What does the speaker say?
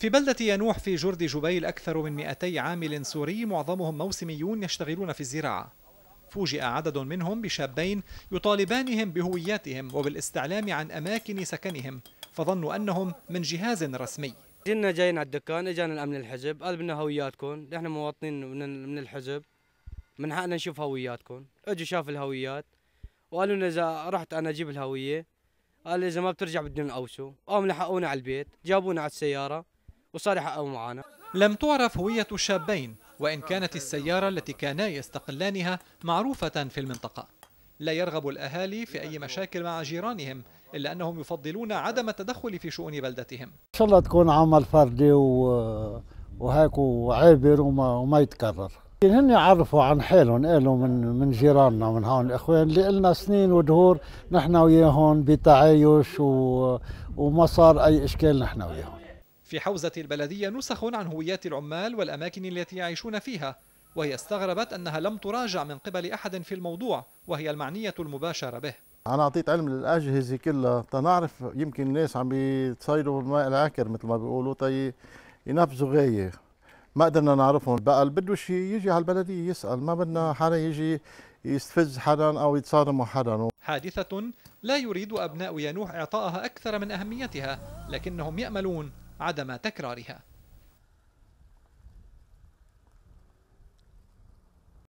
في بلدة ينوح في جرد جبيل أكثر من 200 عامل سوري معظمهم موسميون يشتغلون في الزراعة فوجئ عدد منهم بشابين يطالبانهم بهوياتهم وبالاستعلام عن أماكن سكنهم فظنوا أنهم من جهاز رسمي جينا جايين على الدكان اجانا الامن الحزب قال بدنا هوياتكم نحن مواطنين من الحزب من حقنا نشوف هوياتكم اجوا شاف الهويات وقالوا لنا اذا رحت انا اجيب الهويه قال اذا ما بترجع بدنا نقوسه قام لحقونا على البيت جابونا على السياره وصالح معانا لم تعرف هوية الشابين وإن كانت السيارة التي كانا يستقلانها معروفة في المنطقة لا يرغب الأهالي في أي مشاكل مع جيرانهم إلا أنهم يفضلون عدم التدخل في شؤون بلدتهم إن شاء الله تكون عمل فردي و... وهيك وعابر وما, وما يتكرر هن يعرفوا عن حالهم قالوا من من جيراننا من هون الاخوان اللي لنا سنين ودهور نحن وياهم بتعايش و... وما صار اي اشكال نحن وياهم في حوزة البلدية نسخ عن هويات العمال والأماكن التي يعيشون فيها وهي استغربت أنها لم تراجع من قبل أحد في الموضوع وهي المعنية المباشرة به أنا أعطيت علم للأجهزة كلها تنعرف يمكن الناس عم بيتصيروا بالماء العكر مثل ما بيقولوا طي ينفذوا غاية ما قدرنا نعرفهم بقى اللي بده شيء يجي على البلدية يسأل ما بدنا حدا يجي يستفز حدا أو يتصادم حدا حادثة لا يريد أبناء ينوح إعطائها أكثر من أهميتها لكنهم يأملون عدم تكرارها